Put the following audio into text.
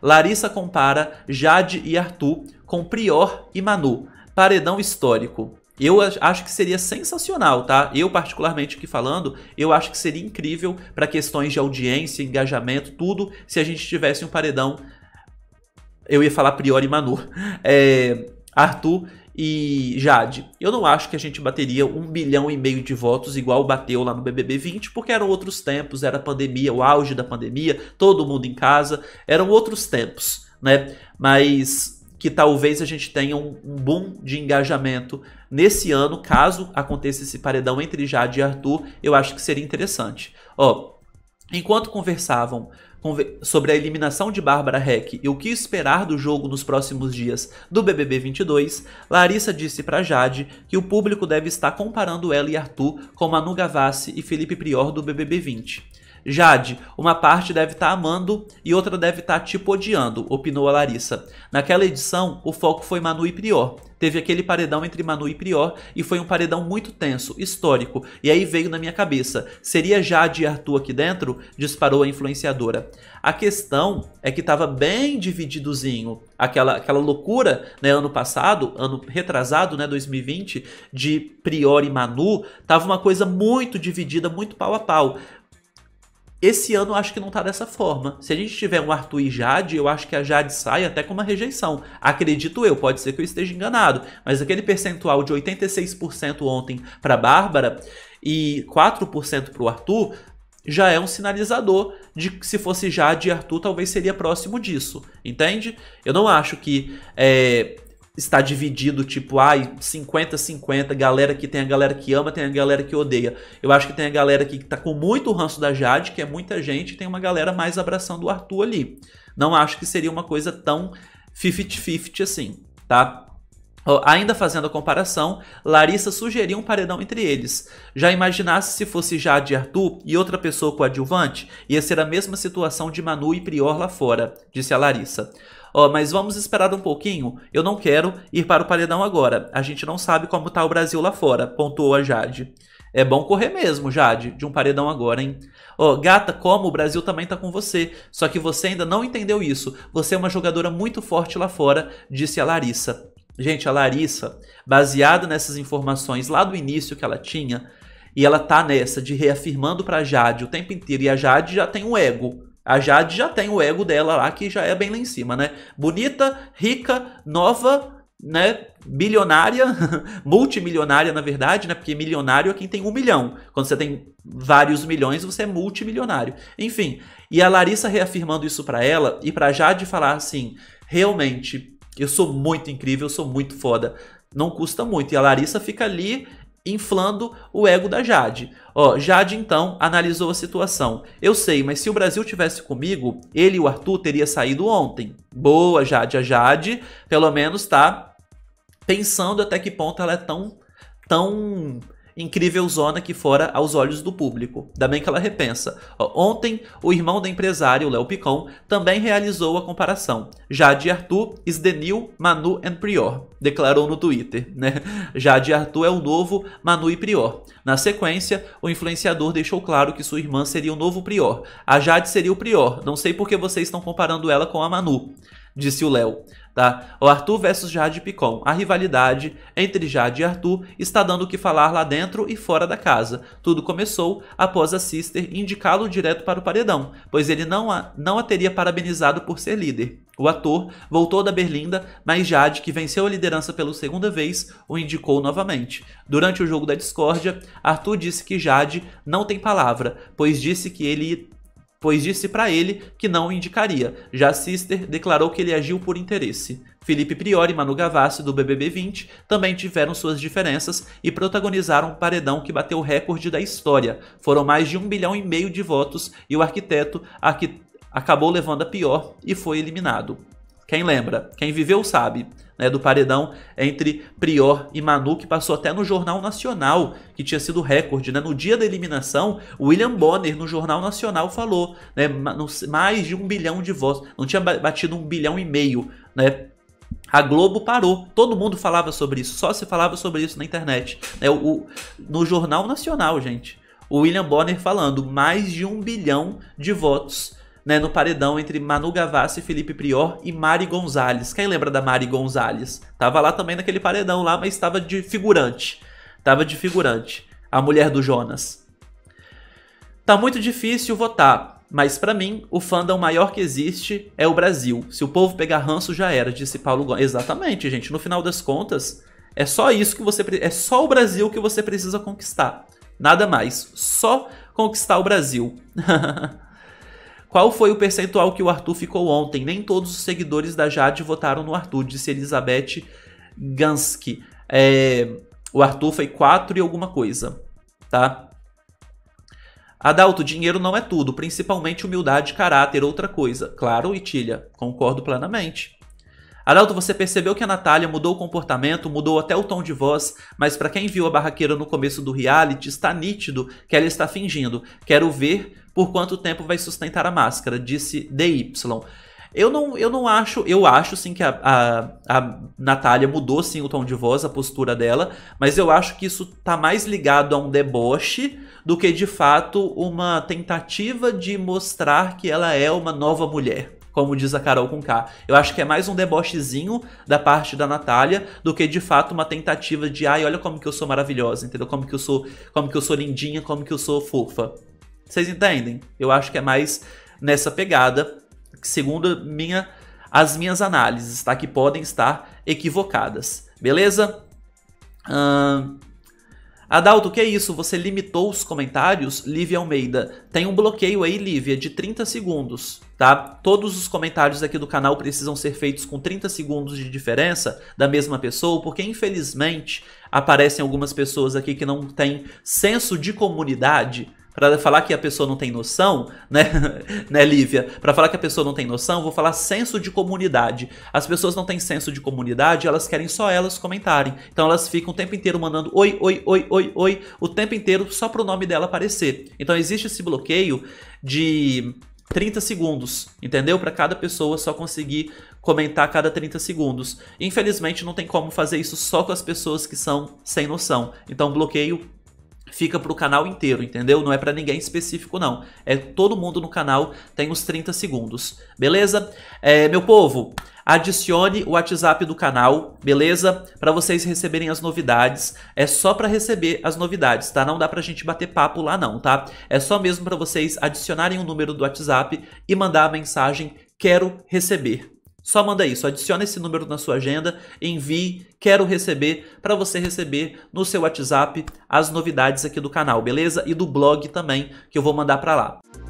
Larissa compara Jade e Arthur com Prior e Manu, paredão histórico. Eu acho que seria sensacional, tá? Eu, particularmente aqui falando, eu acho que seria incrível para questões de audiência, engajamento, tudo, se a gente tivesse um paredão. Eu ia falar Prior e Manu. É, Arthur e Jade. Eu não acho que a gente bateria um bilhão e meio de votos igual bateu lá no BBB 20, porque eram outros tempos, era pandemia, o auge da pandemia, todo mundo em casa, eram outros tempos, né? Mas que talvez a gente tenha um, um boom de engajamento nesse ano, caso aconteça esse paredão entre Jade e Arthur, eu acho que seria interessante. Ó, enquanto conversavam sobre a eliminação de Bárbara Heck e o que esperar do jogo nos próximos dias do BBB 22, Larissa disse para Jade que o público deve estar comparando ela e Arthur com Manu Gavassi e Felipe Prior do BBB 20. Jade, uma parte deve estar tá amando e outra deve estar tá tipo odiando, opinou a Larissa. Naquela edição, o foco foi Manu e Prior teve aquele paredão entre Manu e Prior e foi um paredão muito tenso, histórico. E aí veio na minha cabeça, seria Jade e Arthur aqui dentro? Disparou a influenciadora. A questão é que estava bem divididozinho. Aquela, aquela loucura, né, ano passado, ano retrasado, né, 2020, de Prior e Manu, tava uma coisa muito dividida, muito pau a pau. Esse ano eu acho que não tá dessa forma. Se a gente tiver um Arthur e Jade, eu acho que a Jade sai até com uma rejeição. Acredito eu, pode ser que eu esteja enganado, mas aquele percentual de 86% ontem para Bárbara e 4% para o Arthur já é um sinalizador de que se fosse Jade e Arthur talvez seria próximo disso, entende? Eu não acho que é, está dividido, tipo, ai, 50-50, galera que tem a galera que ama, tem a galera que odeia. Eu acho que tem a galera que tá com muito ranço da Jade, que é muita gente, tem uma galera mais abraçando o Arthur ali. Não acho que seria uma coisa tão 50-50 assim, tá? Ainda fazendo a comparação, Larissa sugeriu um paredão entre eles. Já imaginasse se fosse Jade e Arthur e outra pessoa com coadjuvante? Ia ser a mesma situação de Manu e Prior lá fora, disse a Larissa ó, oh, mas vamos esperar um pouquinho, eu não quero ir para o paredão agora, a gente não sabe como tá o Brasil lá fora, pontuou a Jade. É bom correr mesmo, Jade, de um paredão agora, hein? Ó, oh, gata, como o Brasil também tá com você, só que você ainda não entendeu isso, você é uma jogadora muito forte lá fora, disse a Larissa. Gente, a Larissa, baseada nessas informações lá do início que ela tinha, e ela tá nessa de reafirmando pra Jade o tempo inteiro, e a Jade já tem um ego, a Jade já tem o ego dela lá, que já é bem lá em cima, né? Bonita, rica, nova, né? Bilionária, multimilionária, na verdade, né? Porque milionário é quem tem um milhão. Quando você tem vários milhões, você é multimilionário. Enfim, e a Larissa reafirmando isso para ela e pra Jade falar assim: realmente, eu sou muito incrível, eu sou muito foda. Não custa muito. E a Larissa fica ali inflando o ego da Jade. Ó, Jade então analisou a situação. Eu sei, mas se o Brasil tivesse comigo, ele e o Arthur teria saído ontem. Boa, Jade, a Jade, pelo menos tá pensando até que ponto ela é tão tão incrível zona que fora aos olhos do público. Ainda bem que ela repensa. Ontem, o irmão da empresária, Léo Picon, também realizou a comparação. Jade Arthur Isdenil, Manu and Prior, declarou no Twitter. Né? Jade Arthur é o novo Manu e Prior. Na sequência, o influenciador deixou claro que sua irmã seria o novo Prior. A Jade seria o Prior. Não sei por que vocês estão comparando ela com a Manu disse o Léo. Tá? O Arthur versus Jade Picon. A rivalidade entre Jade e Arthur está dando o que falar lá dentro e fora da casa. Tudo começou após a Sister indicá-lo direto para o paredão, pois ele não a, não a teria parabenizado por ser líder. O ator voltou da Berlinda, mas Jade, que venceu a liderança pela segunda vez, o indicou novamente. Durante o jogo da discórdia, Arthur disse que Jade não tem palavra, pois disse que ele pois disse para ele que não o indicaria, já Sister declarou que ele agiu por interesse. Felipe Priori e Manu Gavassi, do BBB20, também tiveram suas diferenças e protagonizaram um paredão que bateu o recorde da história. Foram mais de um bilhão e meio de votos e o arquiteto arqu acabou levando a pior e foi eliminado. Quem lembra? Quem viveu sabe né, do paredão entre Prior e Manu, que passou até no Jornal Nacional, que tinha sido recorde. Né? No dia da eliminação, William Bonner, no Jornal Nacional, falou né, mais de um bilhão de votos. Não tinha batido um bilhão e meio, né? A Globo parou. Todo mundo falava sobre isso. Só se falava sobre isso na internet. Né? O, o, no Jornal Nacional, gente. O William Bonner falando mais de um bilhão de votos né, no paredão entre Manu Gavassi, Felipe Prior e Mari Gonzalez. Quem lembra da Mari Gonzalez? Tava lá também naquele paredão lá, mas estava de figurante. Tava de figurante. A mulher do Jonas. Tá muito difícil votar, mas para mim o fandom maior que existe é o Brasil. Se o povo pegar ranço já era, disse Paulo Gomes. Exatamente, gente. No final das contas, é só isso que você é só o Brasil que você precisa conquistar. Nada mais. Só conquistar o Brasil. Qual foi o percentual que o Arthur ficou ontem? Nem todos os seguidores da Jade votaram no Arthur, disse Elizabeth Gansky. É, o Arthur foi 4 e alguma coisa, tá? Adalto, dinheiro não é tudo, principalmente humildade, caráter, outra coisa. Claro, Itilha, concordo plenamente. Adalto, você percebeu que a Natália mudou o comportamento, mudou até o tom de voz, mas para quem viu a barraqueira no começo do reality, está nítido que ela está fingindo. Quero ver por quanto tempo vai sustentar a máscara, disse DY. Eu não, eu não acho, eu acho sim que a, a, a Natália mudou sim o tom de voz, a postura dela, mas eu acho que isso tá mais ligado a um deboche do que de fato uma tentativa de mostrar que ela é uma nova mulher. Como diz a Carol com K. Eu acho que é mais um debochezinho da parte da Natália do que de fato uma tentativa de ai, olha como que eu sou maravilhosa, entendeu? Como que eu sou, como que eu sou lindinha, como que eu sou fofa. Vocês entendem? Eu acho que é mais nessa pegada, segundo minha, as minhas análises, tá? Que podem estar equivocadas, beleza? Adalto, o que é isso? Você limitou os comentários? Lívia Almeida, tem um bloqueio aí, Lívia, de 30 segundos, tá? Todos os comentários aqui do canal precisam ser feitos com 30 segundos de diferença da mesma pessoa, porque infelizmente aparecem algumas pessoas aqui que não têm senso de comunidade, para falar que a pessoa não tem noção, né, né Lívia? Para falar que a pessoa não tem noção, vou falar senso de comunidade. As pessoas não têm senso de comunidade, elas querem só elas comentarem. Então elas ficam o tempo inteiro mandando oi, oi, oi, oi, oi, o tempo inteiro só pro nome dela aparecer. Então existe esse bloqueio de 30 segundos, entendeu? Para cada pessoa só conseguir comentar a cada 30 segundos. Infelizmente não tem como fazer isso só com as pessoas que são sem noção. Então bloqueio fica para o canal inteiro, entendeu? Não é para ninguém específico, não. É todo mundo no canal tem os 30 segundos, beleza? É, meu povo, adicione o WhatsApp do canal, beleza? Para vocês receberem as novidades. É só para receber as novidades, tá? Não dá pra gente bater papo lá não, tá? É só mesmo para vocês adicionarem o número do WhatsApp e mandar a mensagem quero receber. Só manda aí, só adiciona esse número na sua agenda, envie, quero receber, para você receber no seu WhatsApp as novidades aqui do canal, beleza? E do blog também, que eu vou mandar para lá.